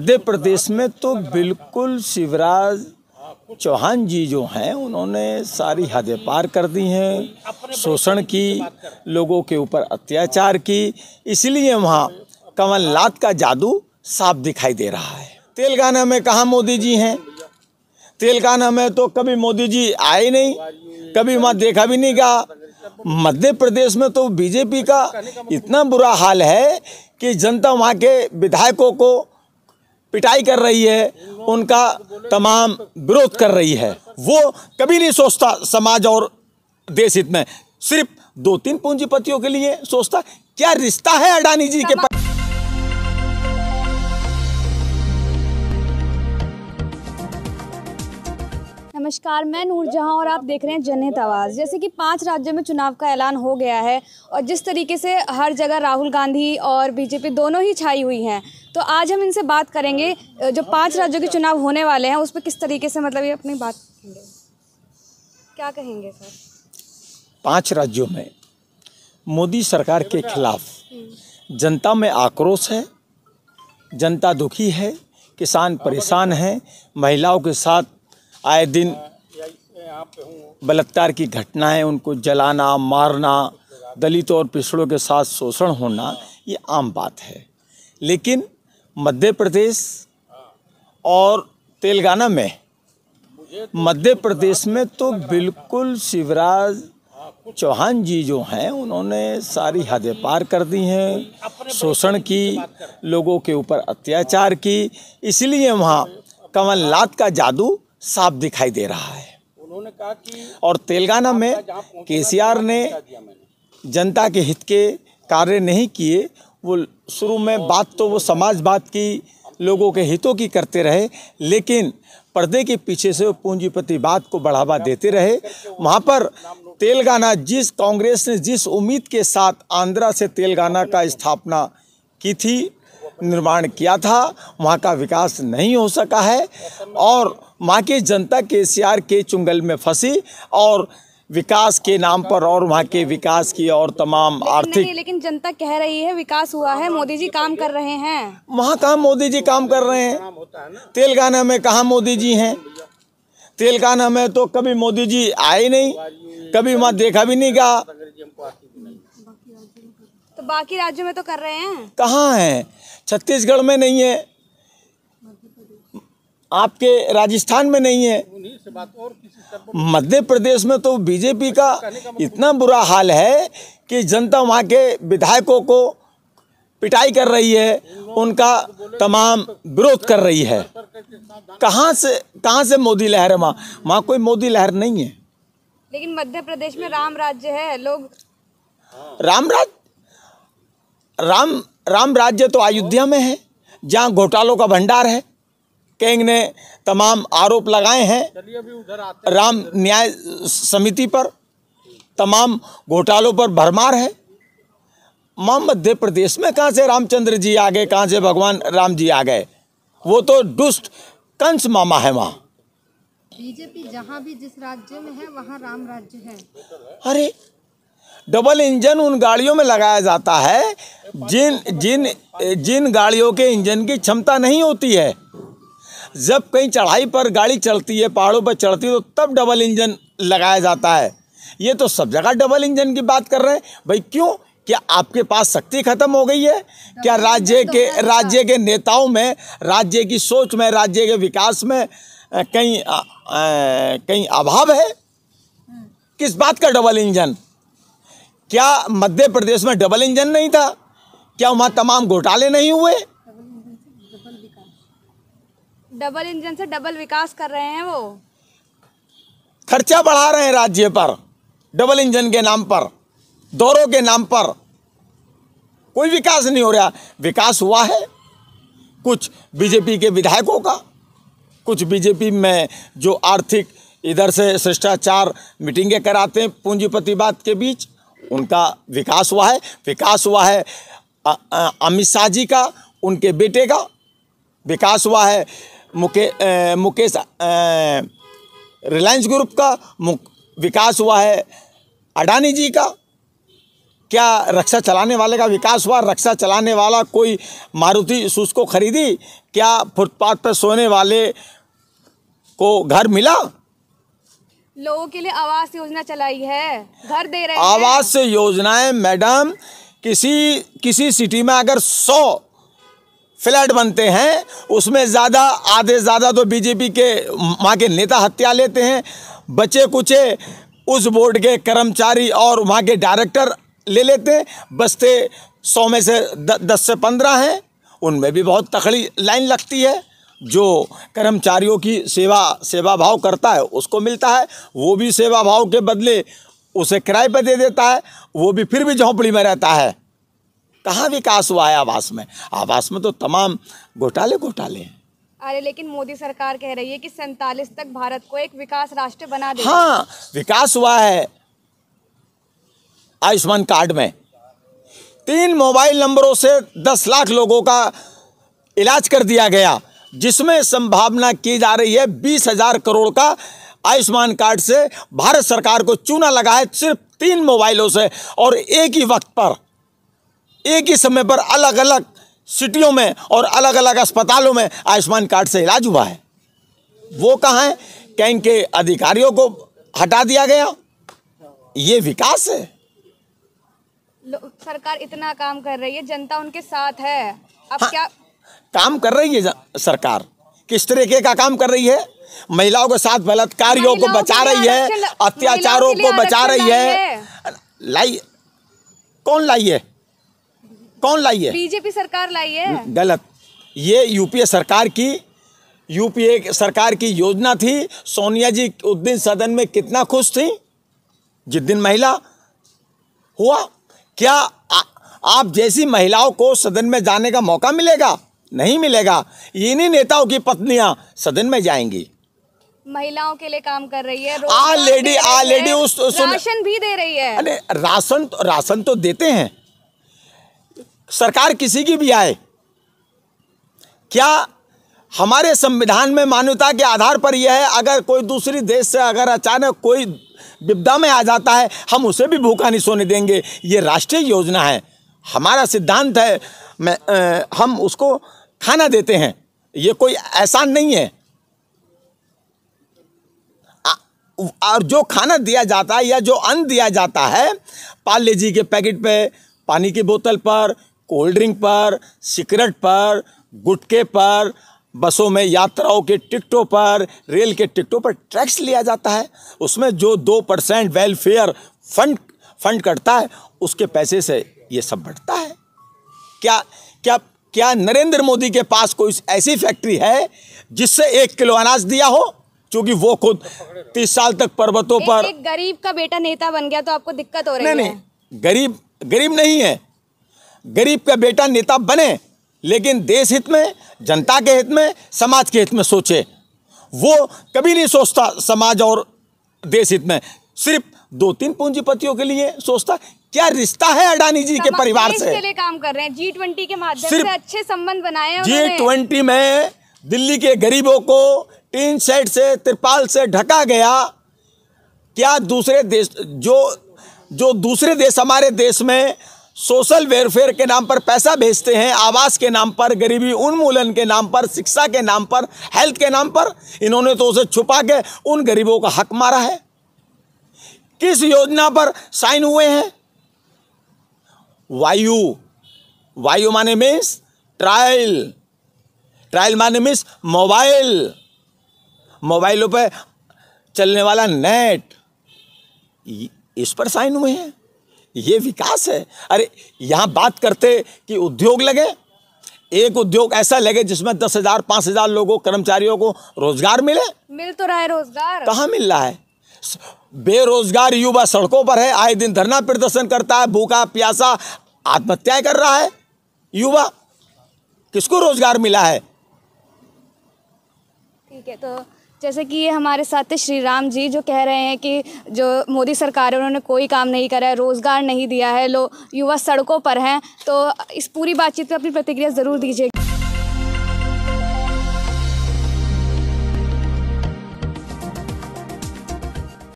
मध्य प्रदेश में तो बिल्कुल शिवराज चौहान जी जो हैं उन्होंने सारी हदें पार कर दी हैं शोषण की लोगों के ऊपर अत्याचार की इसलिए वहाँ कमलनाथ का जादू साफ दिखाई दे रहा है तेलंगाना में कहाँ मोदी जी हैं तेलंगाना में तो कभी मोदी जी आए नहीं कभी वहाँ देखा भी नहीं गया मध्य प्रदेश में तो बीजेपी का इतना बुरा हाल है कि जनता वहाँ के विधायकों को पिटाई कर रही है उनका तमाम विरोध कर रही है वो कभी नहीं सोचता समाज और देश हित में सिर्फ दो तीन पूंजीपतियों के लिए सोचता क्या रिश्ता है अडानी जी के पास नमस्कार मैं नूरजहां और आप देख रहे हैं जनहित आवाज़ जैसे कि पांच राज्यों में चुनाव का ऐलान हो गया है और जिस तरीके से हर जगह राहुल गांधी और बीजेपी दोनों ही छाई हुई हैं तो आज हम इनसे बात करेंगे जो पांच राज्यों के चुनाव होने वाले हैं उस पर किस तरीके से मतलब ये अपनी बात क्या कहेंगे सर पाँच राज्यों में मोदी सरकार के खिलाफ जनता में आक्रोश है जनता दुखी है किसान परेशान हैं महिलाओं के साथ आए दिन बलात्कार की घटनाएं उनको जलाना मारना दलित और पिछड़ों के साथ शोषण होना ये आम बात है लेकिन मध्य प्रदेश और तेलंगाना में मध्य प्रदेश में तो बिल्कुल शिवराज चौहान जी जो हैं उन्होंने सारी हदें पार कर दी हैं शोषण की लोगों के ऊपर अत्याचार की इसलिए वहाँ कमलनाथ का जादू साफ दिखाई दे रहा है उन्होंने कहा कि और तेलंगाना में केसीआर ने जनता के हित के कार्य नहीं किए वो शुरू में बात तो वो समाजवाद की लोगों के हितों की करते रहे लेकिन पर्दे के पीछे से वो बात को बढ़ावा देते रहे वहाँ पर तेलंगाना जिस कांग्रेस ने जिस उम्मीद के साथ आंध्रा से तेलंगाना का स्थापना की थी निर्माण किया था वहाँ का विकास नहीं हो सका है और वहाँ की जनता सियार के चुंगल में फंसी और विकास के नाम पर और वहाँ के विकास की और तमाम आर्थिक नहीं, लेकिन जनता कह रही है विकास हुआ है मोदी जी काम कर रहे हैं वहाँ कहाँ मोदी जी काम कर रहे हैं तेलंगाना में कहाँ मोदी जी हैं तेलंगाना में तो कभी मोदी जी आए नहीं कभी वहाँ देखा भी नहीं गया तो बाकी राज्यों में तो कर रहे हैं कहाँ हैं छत्तीसगढ़ में नहीं है आपके राजस्थान में नहीं है मध्य प्रदेश में तो बीजेपी का इतना बुरा हाल है कि जनता वहाँ के विधायकों को पिटाई कर रही है उनका तमाम विरोध कर रही है कहाँ से कहाँ से मोदी लहर है वहाँ वहाँ कोई मोदी लहर नहीं है लेकिन मध्य प्रदेश में राम राज्य है लोग राम राज राम राम राज्य तो अयोध्या में है जहाँ घोटालों का भंडार है कैंग ने तमाम आरोप लगाए हैं राम न्याय समिति पर तमाम घोटालों पर भरमार है मां मध्य प्रदेश में कहाँ से रामचंद्र जी आ गए कहाँ से भगवान राम जी आ गए वो तो दुष्ट कंस मामा है वहाँ बीजेपी जहाँ भी जिस राज्य में है वहाँ राम राज्य है अरे डबल इंजन उन गाड़ियों में लगाया जाता है जिन जिन जिन गाड़ियों के इंजन की क्षमता नहीं होती है जब कहीं चढ़ाई पर गाड़ी चलती है पहाड़ों पर चढ़ती है तो तब डबल इंजन लगाया जाता है ये तो सब जगह डबल इंजन की बात कर रहे हैं भाई क्यों क्या आपके पास शक्ति खत्म हो गई है क्या राज्य तो के हाँ। राज्य के नेताओं में राज्य की सोच में राज्य के विकास में कहीं कहीं अभाव है किस बात का डबल इंजन क्या मध्य प्रदेश में डबल इंजन नहीं था क्या वहाँ तमाम घोटाले नहीं हुए डबल इंजन से डबल विकास कर रहे हैं वो खर्चा बढ़ा रहे हैं राज्य पर डबल इंजन के नाम पर दौरों के नाम पर कोई विकास नहीं हो रहा विकास हुआ है कुछ बीजेपी के विधायकों का कुछ बीजेपी में जो आर्थिक इधर से शिष्टाचार मीटिंगें कराते हैं पूंजीपतिवाद के बीच उनका विकास हुआ है विकास हुआ है अमित शाह जी का उनके बेटे का विकास हुआ है मुके आ, मुकेश रिलायंस ग्रुप का विकास हुआ है अडानी जी का क्या रक्षा चलाने वाले का विकास हुआ रक्षा चलाने वाला कोई मारुति सूस को खरीदी क्या फुटपाथ पर सोने वाले को घर मिला लोगों के लिए आवास योजना चलाई है घर दे रहे आवास योजनाएं मैडम किसी किसी सिटी में अगर सौ फ्लैट बनते हैं उसमें ज़्यादा आधे ज़्यादा तो बीजेपी के वहाँ के नेता हत्या लेते हैं बचे कुचे उस बोर्ड के कर्मचारी और वहाँ के डायरेक्टर ले लेते हैं बस्ते सौ में से द, दस से पंद्रह हैं उनमें भी बहुत तखड़ी लाइन लगती है जो कर्मचारियों की सेवा सेवा भाव करता है उसको मिलता है वो भी सेवा भाव के बदले उसे किराए पर दे देता है वो भी फिर भी झोंपड़ी में रहता है कहाँ विकास हुआ है आवास में आवास में तो तमाम घोटाले घोटाले हैं अरे लेकिन मोदी सरकार कह रही है कि सैतालीस तक भारत को एक विकास राष्ट्र बना दे हाँ विकास हुआ है आयुष्मान कार्ड में तीन मोबाइल नंबरों से दस लाख लोगों का इलाज कर दिया गया जिसमें संभावना की जा रही है बीस हजार करोड़ का आयुष्मान कार्ड से भारत सरकार को चूना लगा है सिर्फ तीन मोबाइलों से और एक ही वक्त पर एक ही समय पर अलग अलग सिटियों में और अलग अलग अस्पतालों में आयुष्मान कार्ड से इलाज हुआ है वो कहाँ है कैंक के अधिकारियों को हटा दिया गया ये विकास है सरकार इतना काम कर रही है जनता उनके साथ है अब हाँ, क्या काम कर रही है सरकार किस तरीके का काम कर रही है महिलाओं के साथ बलात्कारियों को बचा रही है अत्याचारों को बचा रही है लाई कौन लाई है कौन लाई है बीजेपी सरकार लाई है गलत ये यूपीए सरकार की यूपीए सरकार की योजना थी सोनिया जी उस दिन सदन में कितना खुश थी जिस दिन महिला हुआ क्या आ, आप जैसी महिलाओं को सदन में जाने का मौका मिलेगा नहीं मिलेगा इन्हीं नेताओं की पत्नियां सदन में जाएंगी महिलाओं के लिए काम कर रही है आ लेडी उस, उस राशन भी दे रही है अरे राशन तो- राशन तो देते हैं सरकार किसी की भी आए क्या हमारे संविधान में मान्यता के आधार पर यह है अगर कोई दूसरी देश से अगर अचानक कोई विपदा में आ जाता है हम उसे भी भूखा नहीं सोने देंगे ये राष्ट्रीय योजना है हमारा सिद्धांत है मैं आ, हम उसको खाना देते हैं ये कोई एहसान नहीं है और जो खाना दिया जाता है या जो अन्न दिया जाता है पाले जी के पैकेट पे पानी की बोतल पर कोल्ड ड्रिंक पर सिगरेट पर गुटके पर बसों में यात्राओं के टिकटों पर रेल के टिकटों पर टैक्स लिया जाता है उसमें जो दो परसेंट वेलफेयर फंड फंड करता है उसके पैसे से ये सब बढ़ता है क्या क्या क्या नरेंद्र मोदी के पास कोई ऐसी फैक्ट्री है जिससे एक किलो अनाज दिया हो क्योंकि वो खुद तीस साल तक पर्वतों पर एक, गरीब का बेटा नेता बन गया तो आपको दिक्कत हो रही नहीं, है नहीं गरीब गरीब नहीं है गरीब का बेटा नेता बने लेकिन देश हित में जनता के हित में समाज के हित में सोचे वो कभी नहीं सोचता समाज और देश हित में सिर्फ दो तीन पूंजीपतियों के लिए सोचता क्या रिश्ता है अडानी जी के परिवार से के लिए काम कर रहे हैं जी ट्वेंटी के माध्यम से अच्छे संबंध बनाए जी ट्वेंटी में दिल्ली के गरीबों को टीन सेट से त्रिपाल से ढका गया क्या दूसरे देश जो जो दूसरे देश हमारे देश में सोशल वेलफेयर के नाम पर पैसा भेजते हैं आवास के नाम पर गरीबी उन्मूलन के नाम पर शिक्षा के नाम पर हेल्थ के नाम पर इन्होंने तो उसे छुपा के उन गरीबों का हक मारा है किस योजना पर साइन हुए हैं वायु वायु माने मीन्स ट्रायल ट्रायल माने मीन्स मोबाइल मोबाइलों पर चलने वाला नेट इस पर साइन हुए हैं ये विकास है अरे यहाँ बात करते कि उद्योग लगे एक उद्योग ऐसा लगे जिसमें दस हजार पाँच हजार लोगों कर्मचारियों को रोजगार मिले मिल तो रहा है रोजगार कहाँ मिल रहा है बेरोजगार युवा सड़कों पर है आए दिन धरना प्रदर्शन करता है भूखा प्यासा आत्महत्याएं कर रहा है युवा किसको रोजगार मिला है ठीक है तो जैसे कि ये हमारे साथ श्री राम जी जो कह रहे हैं कि जो मोदी सरकार है उन्होंने कोई काम नहीं करा है रोज़गार नहीं दिया है लो युवा सड़कों पर हैं तो इस पूरी बातचीत पर अपनी प्रतिक्रिया ज़रूर दीजिएगा